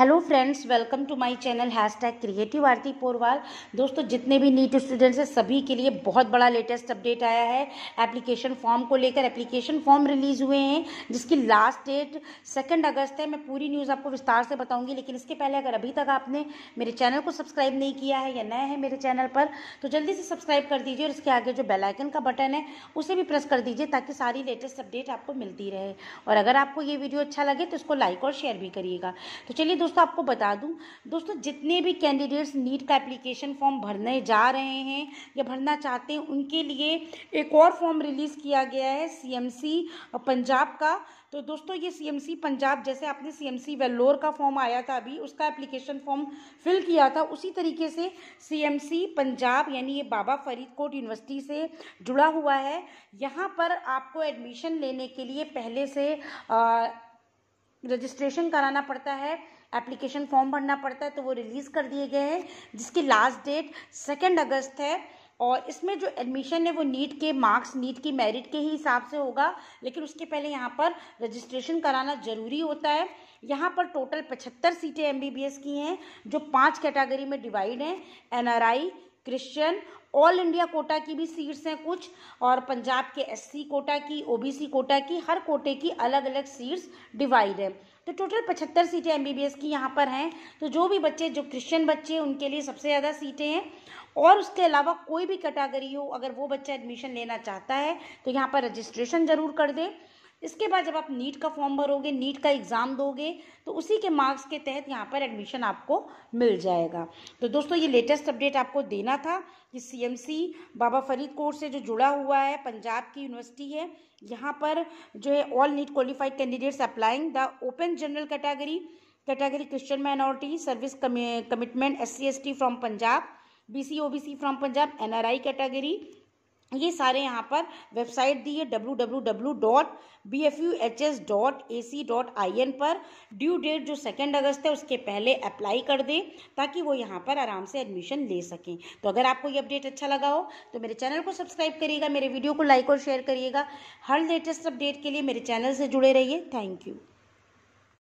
hello friends welcome to my channel hash tag creative Aarti Porwal दोस्तों जितने भी नीट स्टूडेंट्स हैं सभी के लिए बहुत बड़ा लेटेस्ट अपडेट आया है एप्लीकेशन फॉर्म को लेकर एप्लीकेशन फॉर्म रिलीज हुए हैं जिसकी लास्ट डेट सेकेंड अगस्त है मैं पूरी न्यूज़ आपको विस्तार से बताऊंगी लेकिन इसके पहले अगर अभी तक आपने मेरे चैनल को सब्सक्राइब नहीं किया है या नया है मेरे चैनल पर तो जल्दी से सब्सक्राइब कर दीजिए और इसके आगे जो बेलाइकन का बटन है उसे भी प्रेस कर दीजिए ताकि सारी लेटेस्ट अपडेट आपको मिलती रहे और अगर आपको ये वीडियो अच्छा लगे तो इसको लाइक और शेयर भी करिएगा तो चलिए दोस्तों दोस्तों आपको बता दूं दोस्तों जितने भी कैंडिडेट्स नीट का एप्लीकेशन फॉर्म भरने जा रहे हैं या भरना चाहते हैं उनके लिए एक और फॉर्म रिलीज़ किया गया है सीएमसी पंजाब का तो दोस्तों ये सीएमसी पंजाब जैसे आपने सीएमसी वेल्लोर का फॉर्म आया था अभी उसका एप्लीकेशन फॉर्म फिल किया था उसी तरीके से सीएमसी पंजाब यानी ये बाबा फरीदकोट यूनिवर्सिटी से जुड़ा हुआ है यहाँ पर आपको एडमिशन लेने के लिए पहले से रजिस्ट्रेशन कराना पड़ता है एप्लीकेशन फॉर्म भरना पड़ता है तो वो रिलीज़ कर दिए गए हैं जिसकी लास्ट डेट सेकेंड अगस्त है और इसमें जो एडमिशन है वो नीट के मार्क्स नीट की मेरिट के ही हिसाब से होगा लेकिन उसके पहले यहाँ पर रजिस्ट्रेशन कराना ज़रूरी होता है यहाँ पर टोटल पचहत्तर सीटें एम की हैं जो पाँच कैटेगरी में डिवाइड हैं एन क्रिश्चियन ऑल इंडिया कोटा की भी सीट्स हैं कुछ और पंजाब के एससी कोटा की ओबीसी कोटा की हर कोटे की अलग अलग सीट्स डिवाइड है तो टोटल पचहत्तर सीटें एम की यहाँ पर हैं तो जो भी बच्चे जो क्रिश्चियन बच्चे हैं उनके लिए सबसे ज़्यादा सीटें हैं और उसके अलावा कोई भी कैटागरी हो अगर वो बच्चा एडमिशन लेना चाहता है तो यहाँ पर रजिस्ट्रेशन ज़रूर कर दें इसके बाद जब आप नीट का फॉर्म भरोगे नीट का एग्ज़ाम दोगे तो उसी के मार्क्स के तहत यहाँ पर एडमिशन आपको मिल जाएगा तो दोस्तों ये लेटेस्ट अपडेट आपको देना था कि सीएमसी बाबा फरीद कोर्ट से जो जुड़ा हुआ है पंजाब की यूनिवर्सिटी है यहाँ पर जो है all NEET qualified candidates applying the open general category category Christian minority service commitment S C from Punjab B C O B C from Punjab N R I category ये सारे यहाँ पर वेबसाइट दी है W W W dot B F U H S dot A C dot I N पर due date जो second अगस्त है उसके पहले अप्लाई कर दें ताकि वो यहाँ पर आराम से एडमिशन ले सकें तो अगर आपको ये अपडेट अच्छा लगा हो तो मेरे चैनल को सब्सक्राइब करिएगा मेरे वीडियो को लाइक और शेयर करिएगा हर लेटेस्ट अपडेट के लिए मेरे चैनल से जुड़े रहिए थैंक यू